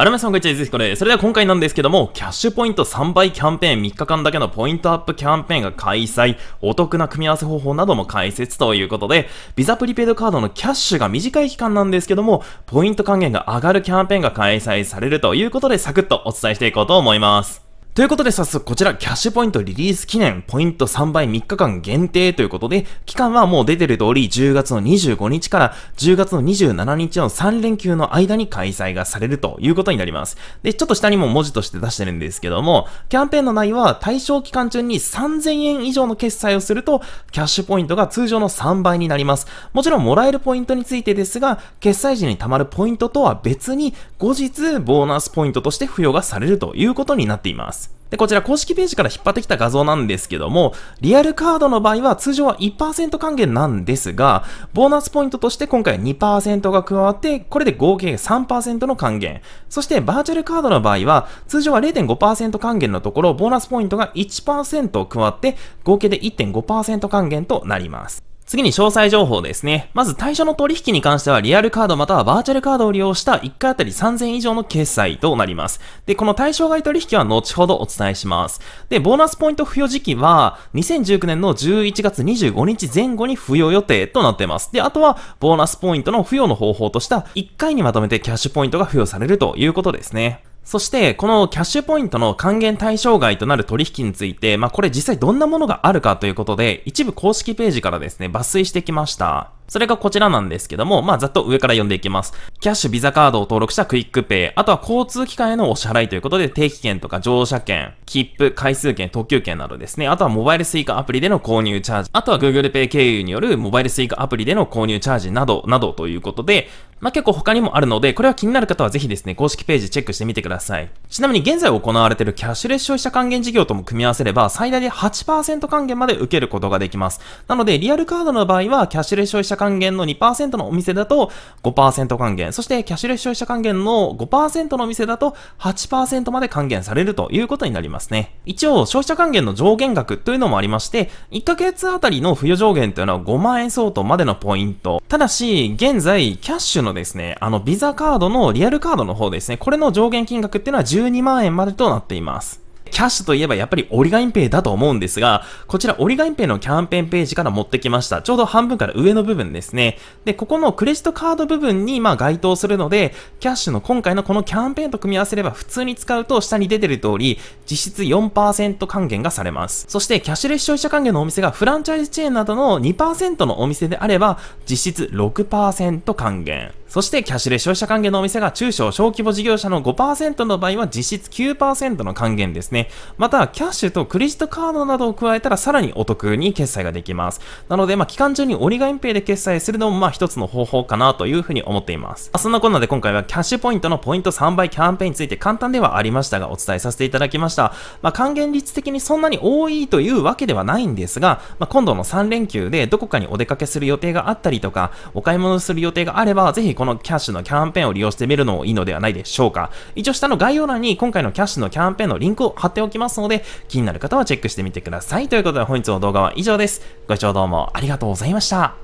あらめさんこんにちは、ゆずひこです。それでは今回なんですけども、キャッシュポイント3倍キャンペーン3日間だけのポイントアップキャンペーンが開催、お得な組み合わせ方法なども解説ということで、ビザプリペイドカードのキャッシュが短い期間なんですけども、ポイント還元が上がるキャンペーンが開催されるということで、サクッとお伝えしていこうと思います。ということで早速こちらキャッシュポイントリリース記念ポイント3倍3日間限定ということで、期間はもう出てる通り10月の25日から10月の27日の3連休の間に開催がされるということになります。で、ちょっと下にも文字として出してるんですけども、キャンペーンの内容は対象期間中に3000円以上の決済をすると、キャッシュポイントが通常の3倍になります。もちろんもらえるポイントについてですが、決済時に貯まるポイントとは別に、後日ボーナスポイントとして付与がされるということになっています。で、こちら公式ページから引っ張ってきた画像なんですけども、リアルカードの場合は通常は1%還元なんですが、ボーナスポイントとして今回2%が加わって、これで合計3%の還元。そしてバーチャルカードの場合は、通常は0.5%還元のところ、ボーナスポイントが1%加わって、合計で1.5%還元となります。次に詳細情報ですね。まず対象の取引に関してはリアルカードまたはバーチャルカードを利用した1回あたり3000以上の決済となります。で、この対象外取引は後ほどお伝えします。で、ボーナスポイント付与時期は2019年の11月25日前後に付与予定となっています。で、あとはボーナスポイントの付与の方法とした1回にまとめてキャッシュポイントが付与されるということですね。そして、このキャッシュポイントの還元対象外となる取引について、まあ、これ実際どんなものがあるかということで、一部公式ページからですね、抜粋してきました。それがこちらなんですけども、まあ、ざっと上から読んでいきます。キャッシュ、ビザカードを登録したクイックペイ、あとは交通機関へのお支払いということで、定期券とか乗車券、切符、回数券、特急券などですね。あとはモバイルスイカアプリでの購入チャージ、あとは Google Pay 経由によるモバイルスイカアプリでの購入チャージなど、などということで、まあ、結構他にもあるので、これは気になる方はぜひですね、公式ページチェックしてみてください。ちなみに現在行われているキャッシュレス消費者還元事業とも組み合わせれば、最大で8%還元まで受けることができます。なので、リアルカードの場合は、キャッシュレス消費者還元の2%のお店だと5%還元、そしてキャッシュレス消費者還元の5%のお店だと8%まで還元されるということになりますね。一応、消費者還元の上限額というのもありまして、1ヶ月あたりの付与上限というのは5万円相当までのポイント。ただし、現在、キャッシュののですね、あの、ビザカードのリアルカードの方ですね、これの上限金額っていうのは12万円までとなっています。キャッシュといえばやっぱりオリガインペイだと思うんですが、こちらオリガインペイのキャンペーンページから持ってきました。ちょうど半分から上の部分ですね。で、ここのクレジットカード部分にまあ該当するので、キャッシュの今回のこのキャンペーンと組み合わせれば普通に使うと下に出てる通り、実質4%還元がされます。そしてキャッシュレス消費者還元のお店がフランチャイズチェーンなどの2%のお店であれば、実質6%還元。そしてキャッシュレス消費者還元のお店が中小小規模事業者の5%の場合は実質9%の還元ですね。また、キャッシュとクレジットカードなどを加えたらさらにお得に決済ができます。なので、まあ、期間中に折り紙ペイで決済するのもまあ一つの方法かなというふうに思っています。まそんなこんなで今回はキャッシュポイントのポイント3倍キャンペーンについて簡単ではありましたがお伝えさせていただきました。まあ、還元率的にそんなに多いというわけではないんですが、まあ、今度の3連休でどこかにお出かけする予定があったりとか、お買い物する予定があれば、ぜひこのキャッシュのキャンペーンを利用してみるのもいいのではないでしょうか。一応下の概要欄に今回のキャッシュのキャンペーンのリンクを貼っておきますので、気になる方はチェックしてみてください。ということで本日の動画は以上です。ご視聴どうもありがとうございました。